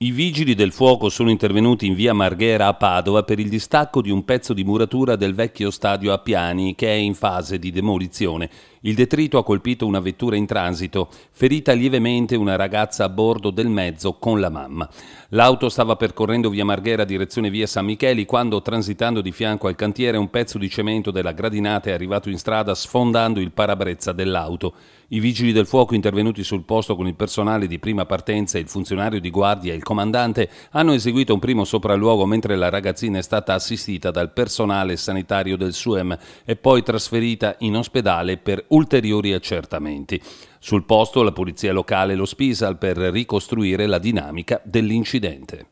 I vigili del fuoco sono intervenuti in via Marghera a Padova per il distacco di un pezzo di muratura del vecchio stadio a Piani che è in fase di demolizione. Il detrito ha colpito una vettura in transito, ferita lievemente una ragazza a bordo del mezzo con la mamma. L'auto stava percorrendo via Marghera direzione via San Micheli quando transitando di fianco al cantiere un pezzo di cemento della gradinata è arrivato in strada sfondando il parabrezza dell'auto. I vigili del fuoco intervenuti sul posto con il personale di prima partenza, e il funzionario di guardia e il comandante hanno eseguito un primo sopralluogo mentre la ragazzina è stata assistita dal personale sanitario del SUEM e poi trasferita in ospedale per ulteriori accertamenti. Sul posto la polizia locale lo Spisal per ricostruire la dinamica dell'incidente.